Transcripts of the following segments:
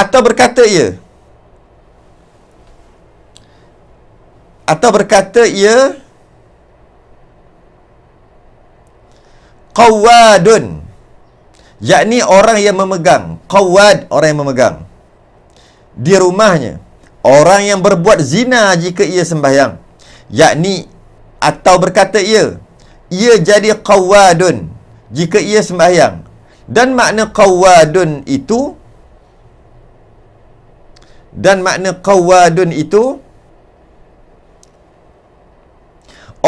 atau berkata ia atau berkata ia qawadun yakni orang yang memegang qawad orang yang memegang di rumahnya orang yang berbuat zina jika ia sembahyang yakni atau berkata ia ia jadi qawadun jika ia sembahyang dan makna qawadun itu dan makna kawadun itu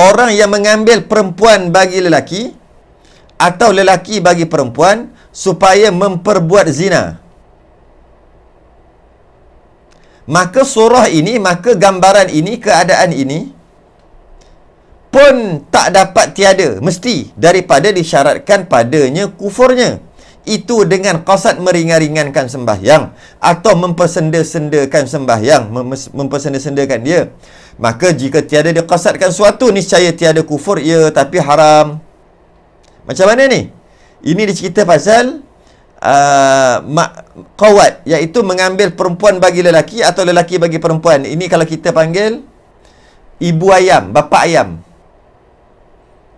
orang yang mengambil perempuan bagi lelaki atau lelaki bagi perempuan supaya memperbuat zina maka surah ini maka gambaran ini keadaan ini pun tak dapat tiada mesti daripada disyaratkan padanya kufurnya itu dengan qasad meringa sembahyang atau mempersenda-sendakan sembahyang mempersenda-sendakan dia maka jika tiada dia qasadkan suatu niscaya tiada kufur ya tapi haram macam mana ni ini dicerita pasal uh, qawat iaitu mengambil perempuan bagi lelaki atau lelaki bagi perempuan ini kalau kita panggil ibu ayam bapa ayam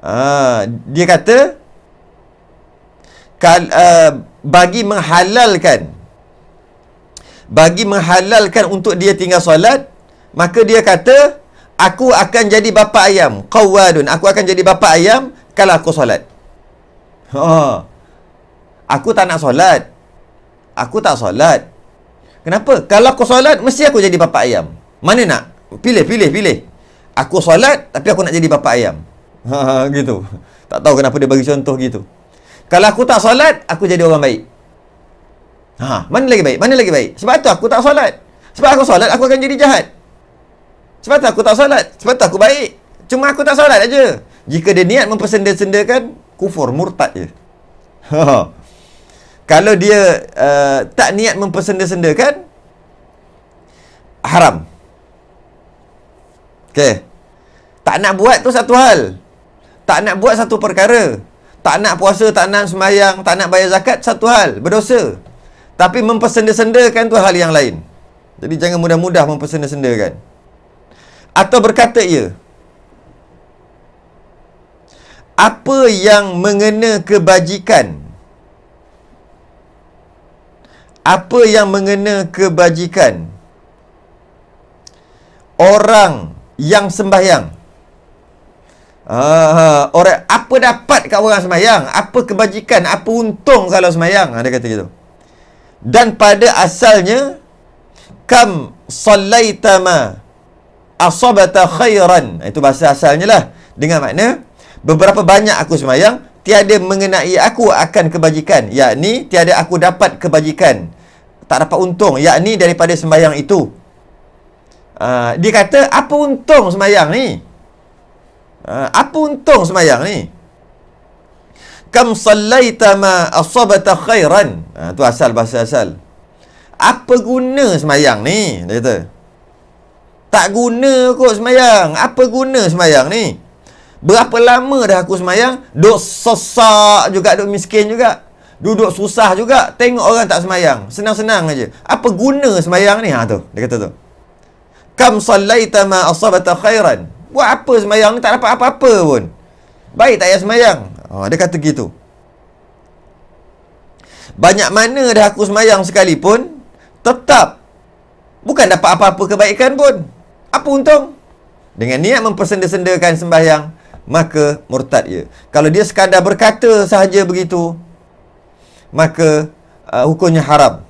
uh, dia kata kal, uh, eh, bagi menghalalkan bagi menghalalkan untuk dia tinggal solat maka dia kata aku akan jadi bapa ayam qawadun aku akan jadi bapa ayam kalau aku solat ha aku tak nak solat aku tak solat kenapa kalau aku solat mesti aku jadi bapa ayam mana nak pilih pilih pilih aku solat tapi aku nak jadi bapa ayam ha gitu tak tahu kenapa dia bagi contoh gitu kalau aku tak solat, aku jadi orang baik. Ha, mana lagi baik? Mana lagi baik? Sebab tu aku tak solat. Sebab aku solat, aku akan jadi jahat. Sebab tu aku tak solat. Sebab tu aku baik. Cuma aku tak solat aja. Jika dia niat mempersendir-sendirkan, kufur, murtad je. Ha. Kalau dia uh, tak niat mempersendir-sendirkan, haram. Okay. Tak nak buat tu satu hal. Tak nak buat satu perkara tak nak puasa, tak nak sembahyang, tak nak bayar zakat, satu hal, berdosa. Tapi mempersenda-sendakan tu hal yang lain. Jadi jangan mudah-mudah mempersenda-sendakan. Atau berkata ia. Apa yang mengena kebajikan? Apa yang mengena kebajikan? Orang yang sembahyang. Uh, orang apa dapat kat orang semayang apa kebajikan apa untung kalau semayang ada ah, kata gitu dan pada asalnya kam sallaitama asabata khairan ah, itu bahasa asalnya lah dengan makna beberapa banyak aku semayang tiada mengenai aku akan kebajikan yakni tiada aku dapat kebajikan tak dapat untung yakni daripada semayang itu uh, dia kata apa untung semayang ni Ha, apa untung semayang ni? Kam sallaita ma asabata khairan. Ha, tu asal bahasa asal. Apa guna semayang ni? Dia kata. Tak guna kok semayang. Apa guna semayang ni? Berapa lama dah aku semayang? Duduk sesak juga, duduk miskin juga. Duduk susah juga. Tengok orang tak semayang. Senang-senang aja. Apa guna semayang ni? Ha tu. Dia kata tu. Kam sallaita ma asabata khairan. Buat apa semayang ni tak dapat apa-apa pun Baik tak payah semayang oh, Dia kata gitu Banyak mana dah aku semayang sekalipun Tetap Bukan dapat apa-apa kebaikan pun Apa untung? Dengan niat mempersenda-sendakan sembahyang Maka murtad ia Kalau dia sekadar berkata sahaja begitu Maka uh, hukumnya haram